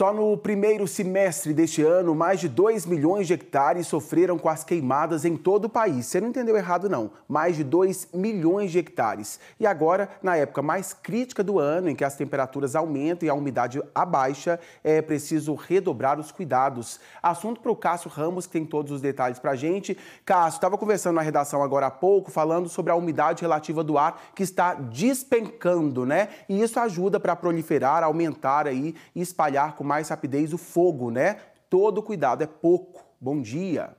Só no primeiro semestre deste ano, mais de 2 milhões de hectares sofreram com as queimadas em todo o país. Você não entendeu errado, não. Mais de 2 milhões de hectares. E agora, na época mais crítica do ano, em que as temperaturas aumentam e a umidade abaixa, é preciso redobrar os cuidados. Assunto para o Cássio Ramos, que tem todos os detalhes para a gente. Cássio, estava conversando na redação agora há pouco, falando sobre a umidade relativa do ar que está despencando, né? E isso ajuda para proliferar, aumentar aí e espalhar com mais rapidez o fogo, né? Todo cuidado é pouco. Bom dia.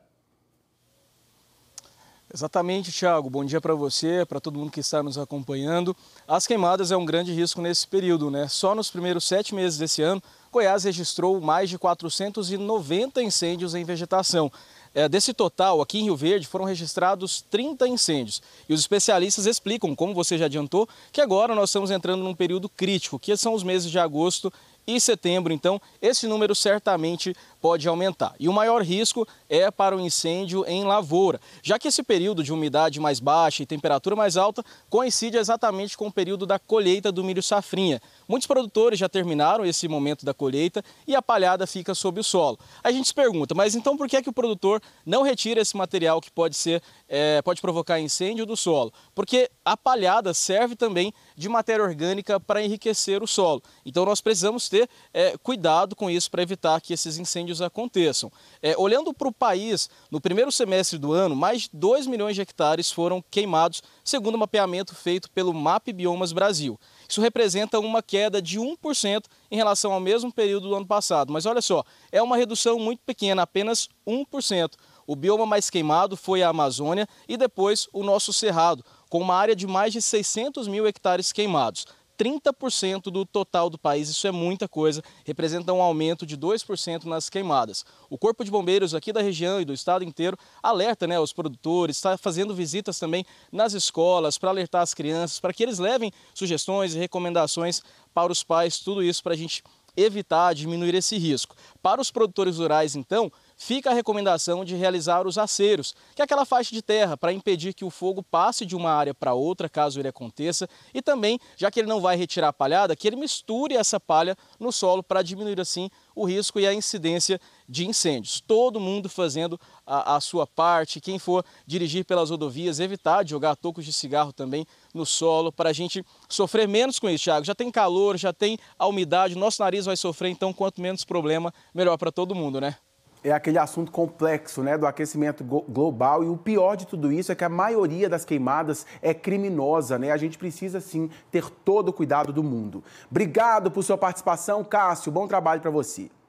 Exatamente, Thiago. Bom dia para você, para todo mundo que está nos acompanhando. As queimadas é um grande risco nesse período, né? Só nos primeiros sete meses desse ano, Goiás registrou mais de 490 incêndios em vegetação. É, desse total, aqui em Rio Verde, foram registrados 30 incêndios. E os especialistas explicam, como você já adiantou, que agora nós estamos entrando num período crítico, que são os meses de agosto e setembro. Então, esse número certamente pode aumentar. E o maior risco é para o incêndio em lavoura, já que esse período de umidade mais baixa e temperatura mais alta coincide exatamente com o período da colheita do milho safrinha. Muitos produtores já terminaram esse momento da colheita e a palhada fica sob o solo. A gente se pergunta, mas então por que, é que o produtor não retira esse material que pode ser é, pode provocar incêndio do solo? Porque a palhada serve também de matéria orgânica para enriquecer o solo. Então nós precisamos ter é, cuidado com isso para evitar que esses incêndios aconteçam. É, olhando para o país, no primeiro semestre do ano, mais de 2 milhões de hectares foram queimados, segundo o um mapeamento feito pelo MAP Biomas Brasil. Isso representa uma queda de 1% em relação ao mesmo período do ano passado. Mas olha só, é uma redução muito pequena, apenas 1%. O bioma mais queimado foi a Amazônia e depois o nosso Cerrado, com uma área de mais de 600 mil hectares queimados. 30% do total do país. Isso é muita coisa, representa um aumento de 2% nas queimadas. O Corpo de Bombeiros aqui da região e do estado inteiro alerta né, os produtores, está fazendo visitas também nas escolas para alertar as crianças, para que eles levem sugestões e recomendações para os pais, tudo isso para a gente evitar, diminuir esse risco. Para os produtores rurais, então, fica a recomendação de realizar os aceiros, que é aquela faixa de terra para impedir que o fogo passe de uma área para outra, caso ele aconteça, e também, já que ele não vai retirar a palhada, que ele misture essa palha no solo para diminuir assim o risco e a incidência de incêndios. Todo mundo fazendo a, a, sua parte, quem for dirigir pelas rodovias, evitar de jogar tocos de cigarro também no solo, para a gente sofrer menos com isso, Thiago. Já tem calor, já tem a umidade, nosso nariz vai sofrer, então quanto menos problema, melhor para todo mundo, né? é aquele assunto complexo, né, do aquecimento global e o pior de tudo isso é que a maioria das queimadas é criminosa, né? A gente precisa sim ter todo o cuidado do mundo. Obrigado por sua participação, Cássio. Bom trabalho para você.